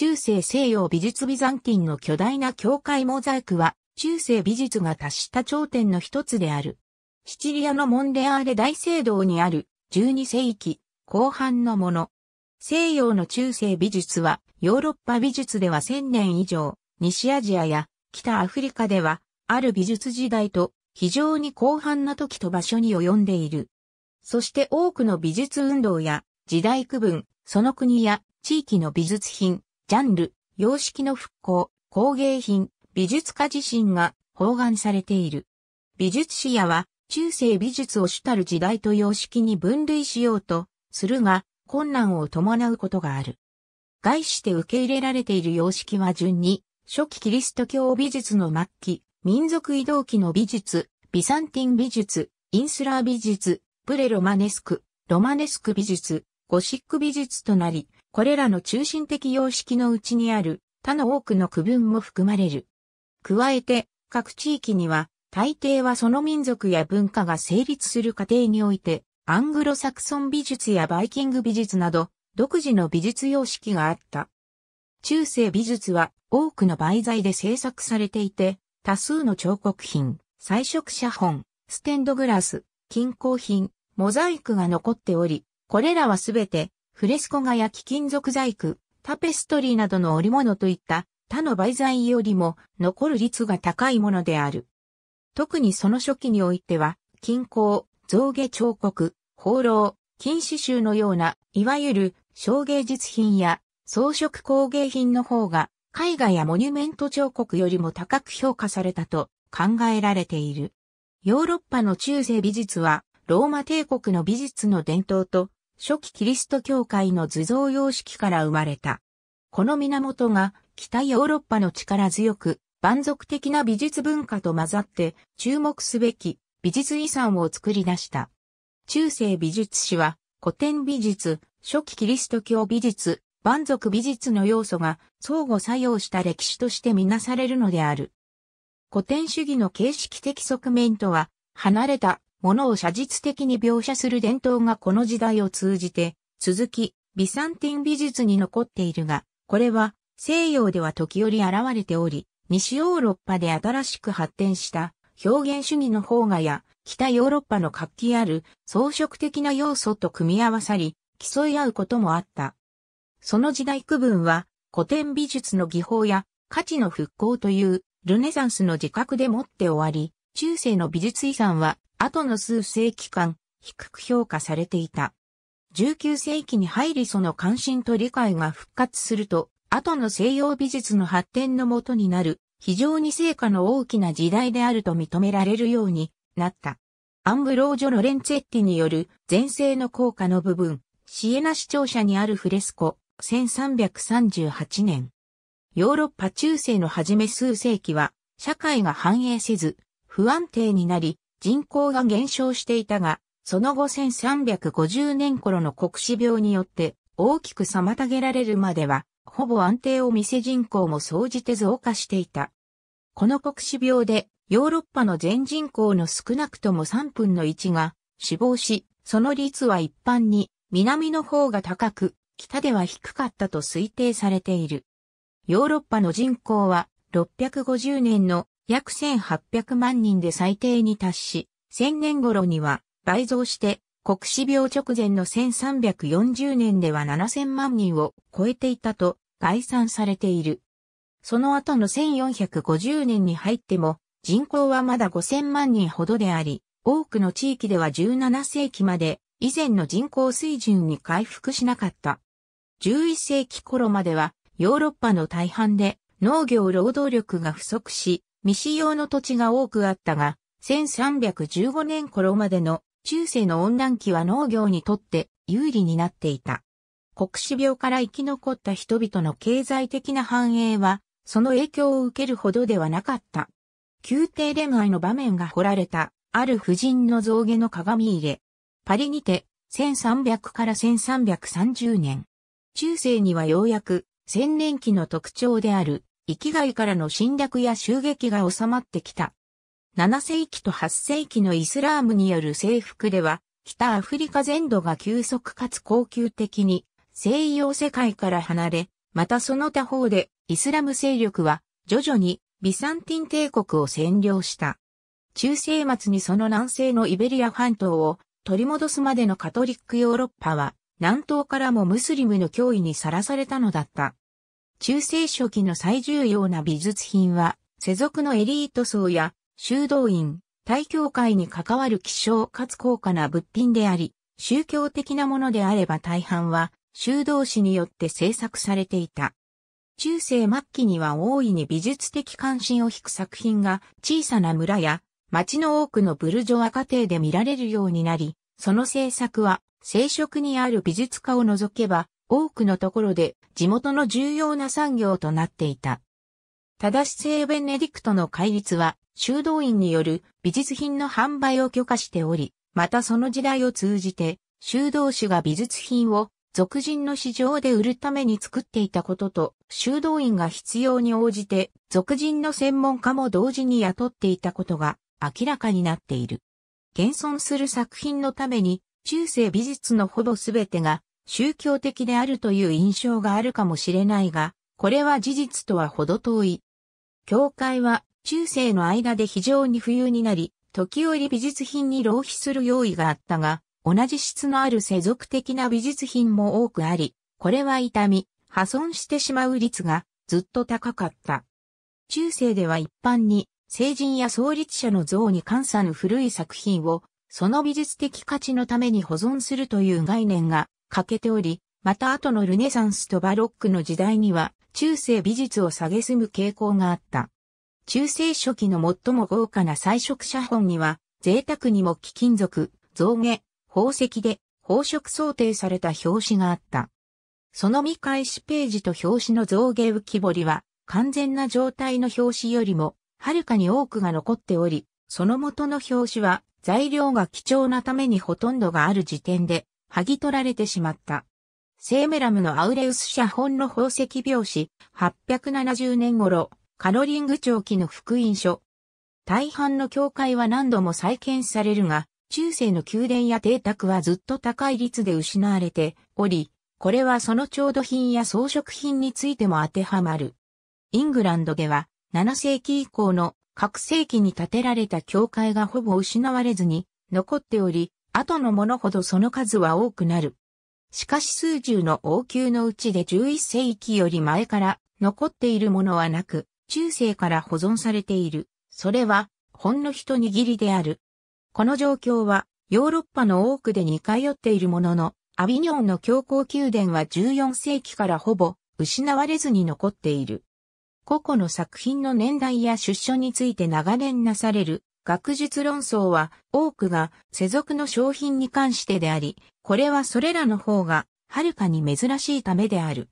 中世西洋美術ビザンティンの巨大な教会モザイクは、中世美術が達した頂点の一つである。シチリアのモンレアーレ大聖堂にある12世紀後半のもの。西洋の中世美術はヨーロッパ美術では1000年以上、西アジアや北アフリカではある美術時代と非常に広範な時と場所に及んでいる。そして多くの美術運動や時代区分、その国や地域の美術品、ジャンル、様式の復興、工芸品、美術家自身が包含されている。美術史やは、中世美術を主たる時代と様式に分類しようと、するが、困難を伴うことがある。概して受け入れられている様式は順に、初期キリスト教美術の末期、民族移動期の美術、ビサンティン美術、インスラー美術、プレロマネスク、ロマネスク美術、ゴシック美術となり、これらの中心的様式のうちにある他の多くの区分も含まれる。加えて、各地域には、大抵はその民族や文化が成立する過程において、アングロサクソン美術やバイキング美術など、独自の美術様式があった。中世美術は多くの媒材で制作されていて、多数の彫刻品、彩色写本、ステンドグラス、金工品、モザイクが残っており、これらはすべてフレスコ画や貴金属細工、タペストリーなどの織物といった他の媒材よりも残る率が高いものである。特にその初期においては、金工、造下彫刻、放浪、金刺繍のような、いわゆる小芸術品や装飾工芸品の方が、絵画やモニュメント彫刻よりも高く評価されたと考えられている。ヨーロッパの中世美術は、ローマ帝国の美術の伝統と初期キリスト教会の図像様式から生まれた。この源が北ヨーロッパの力強く、万族的な美術文化と混ざって注目すべき美術遺産を作り出した。中世美術史は古典美術、初期キリスト教美術、万族美術の要素が相互作用した歴史としてみなされるのである。古典主義の形式的側面とは離れた物を写実的に描写する伝統がこの時代を通じて、続き、ビサンティン美術に残っているが、これは西洋では時折現れており、西ヨーロッパで新しく発展した表現主義の方がや、北ヨーロッパの活気ある装飾的な要素と組み合わさり、競い合うこともあった。その時代区分は、古典美術の技法や価値の復興というルネサンスの自覚でもって終わり、中世の美術遺産は後の数世紀間、低く評価されていた。19世紀に入りその関心と理解が復活すると、後の西洋美術の発展のもとになる、非常に成果の大きな時代であると認められるようになった。アンブロージョ・ロレンツェッティによる前世の効果の部分、シエナ市庁舎にあるフレスコ、1338年。ヨーロッパ中世の初め数世紀は、社会が繁栄せず、不安定になり、人口が減少していたが、その後1350年頃の国死病によって大きく妨げられるまでは、ほぼ安定を見せ人口も総じて増加していた。この国死病で、ヨーロッパの全人口の少なくとも3分の1が死亡し、その率は一般に南の方が高く、北では低かったと推定されている。ヨーロッパの人口は650年の約1800万人で最低に達し、1000年頃には倍増して国死病直前の1340年では7000万人を超えていたと概算されている。その後の1450年に入っても人口はまだ5000万人ほどであり、多くの地域では17世紀まで以前の人口水準に回復しなかった。11世紀頃まではヨーロッパの大半で農業労働力が不足し、未使用の土地が多くあったが、1315年頃までの中世の温暖期は農業にとって有利になっていた。国死病から生き残った人々の経済的な繁栄は、その影響を受けるほどではなかった。宮廷恋愛の場面が彫られた、ある婦人の象牙の鏡入れ。パリにて、1300から1330年。中世にはようやく、千年期の特徴である、域外からの侵略や襲撃が収まってきた。7世紀と8世紀のイスラームによる征服では、北アフリカ全土が急速かつ恒久的に西洋世界から離れ、またその他方でイスラム勢力は徐々にビサンティン帝国を占領した。中世末にその南西のイベリア半島を取り戻すまでのカトリックヨーロッパは南東からもムスリムの脅威にさらされたのだった。中世初期の最重要な美術品は、世俗のエリート層や修道院、大教会に関わる希少かつ高価な物品であり、宗教的なものであれば大半は修道士によって制作されていた。中世末期には大いに美術的関心を引く作品が小さな村や町の多くのブルジョア家庭で見られるようになり、その制作は聖職にある美術家を除けば多くのところで地元の重要な産業となっていた。ただし聖ベネディクトの戒律は修道院による美術品の販売を許可しており、またその時代を通じて修道士が美術品を俗人の市場で売るために作っていたことと、修道院が必要に応じて、俗人の専門家も同時に雇っていたことが明らかになっている。現存する作品のために、中世美術のほぼすべてが宗教的であるという印象があるかもしれないが、これは事実とはほど遠い。教会は中世の間で非常に富裕になり、時折美術品に浪費する用意があったが、同じ質のある世俗的な美術品も多くあり、これは痛み、破損してしまう率がずっと高かった。中世では一般に、成人や創立者の像に関さぬ古い作品を、その美術的価値のために保存するという概念が欠けており、また後のルネサンスとバロックの時代には中世美術を下げすむ傾向があった。中世初期の最も豪華な彩色写本には贅沢にも貴金属、造毛、宝石で宝飾想定された表紙があった。その見返しページと表紙の造形浮き彫りは完全な状態の表紙よりもはるかに多くが残っており、その元の表紙は材料が貴重なためにほとんどがある時点で剥ぎ取られてしまった。セーメラムのアウレウス社本の宝石病史、870年頃、カロリング長期の福音書。大半の教会は何度も再建されるが、中世の宮殿や邸宅はずっと高い率で失われており、これはその調度品や装飾品についても当てはまる。イングランドでは、7世紀以降の各世紀に建てられた教会がほぼ失われずに残っており、後のものほどその数は多くなる。しかし数十の王宮のうちで11世紀より前から残っているものはなく、中世から保存されている。それは、ほんの一握りである。この状況は、ヨーロッパの多くで似通っているものの、アビニョンの教皇宮殿は14世紀からほぼ失われずに残っている。個々の作品の年代や出所について長年なされる学術論争は多くが世俗の商品に関してであり、これはそれらの方がはるかに珍しいためである。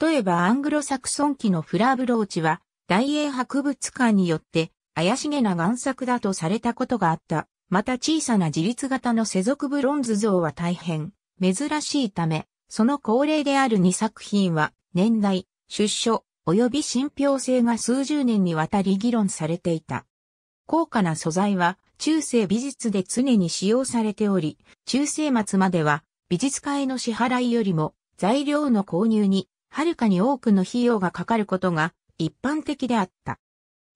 例えばアングロサクソン期のフラーブローチは大英博物館によって怪しげな贋作だとされたことがあった。また小さな自立型の世俗ブロンズ像は大変珍しいため、その恒例である2作品は年代、出所、及び信憑性が数十年にわたり議論されていた。高価な素材は中世美術で常に使用されており、中世末までは美術への支払いよりも材料の購入にはるかに多くの費用がかかることが一般的であった。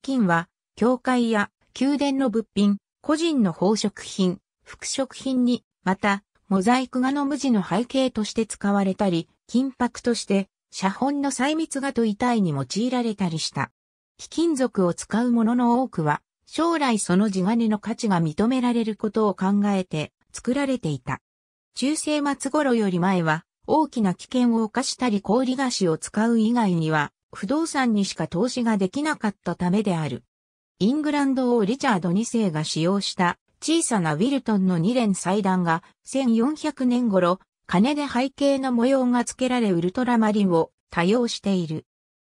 金は教会や宮殿の物品、個人の宝飾品、服飾品に、また、モザイク画の無地の背景として使われたり、金箔として、写本の細密画と遺体に用いられたりした。貴金属を使うものの多くは、将来その地金の価値が認められることを考えて作られていた。中世末頃より前は大きな危険を犯したり氷菓子を使う以外には不動産にしか投資ができなかったためである。イングランド王リチャード2世が使用した小さなウィルトンの2連祭壇が1400年頃金で背景の模様が付けられウルトラマリンを多用している。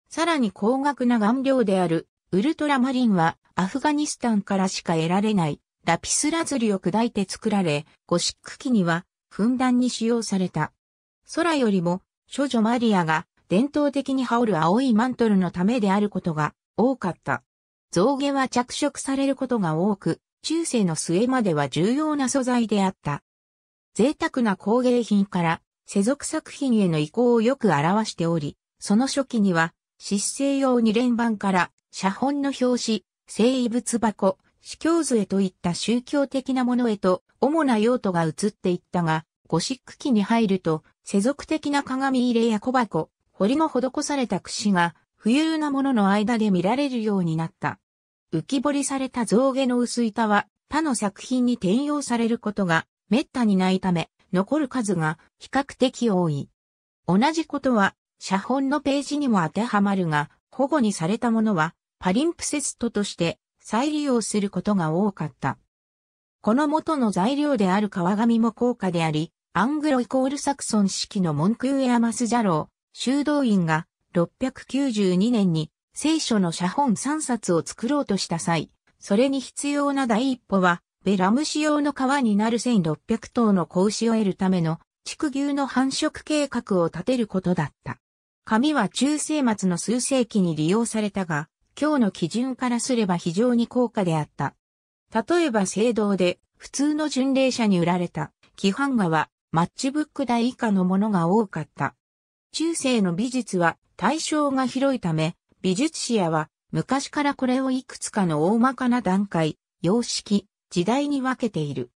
さらに高額な顔料であるウルトラマリンはアフガニスタンからしか得られないラピスラズリを砕いて作られ、ゴシック期にはふんだんに使用された。空よりも、処女マリアが伝統的に羽織る青いマントルのためであることが多かった。象牙は着色されることが多く、中世の末までは重要な素材であった。贅沢な工芸品から世俗作品への移行をよく表しており、その初期には、失政用二連版から写本の表紙、聖遺物箱、司教図へといった宗教的なものへと主な用途が移っていったが、ゴシック期に入ると世俗的な鏡入れや小箱、彫りの施された櫛が浮遊なものの間で見られるようになった。浮き彫りされた象牙の薄板は他の作品に転用されることが滅多にないため、残る数が比較的多い。同じことは、写本のページにも当てはまるが、保護にされたものは、パリンプセストとして再利用することが多かった。この元の材料である川上も高価であり、アングロイコールサクソン式のモンクーエアマスジャロー、修道院が692年に聖書の写本3冊を作ろうとした際、それに必要な第一歩は、ベラム仕様の川になる1600頭の子牛を得るための畜牛の繁殖計画を立てることだった。紙は中世末の数世紀に利用されたが、今日の基準からすれば非常に高価であった。例えば聖堂で普通の巡礼者に売られた規範画はマッチブック代以下のものが多かった。中世の美術は対象が広いため、美術史やは昔からこれをいくつかの大まかな段階、様式、時代に分けている。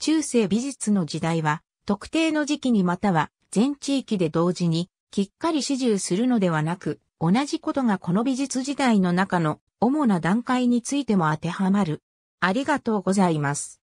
中世美術の時代は、特定の時期にまたは全地域で同時にきっかり始終するのではなく、同じことがこの美術時代の中の主な段階についても当てはまる。ありがとうございます。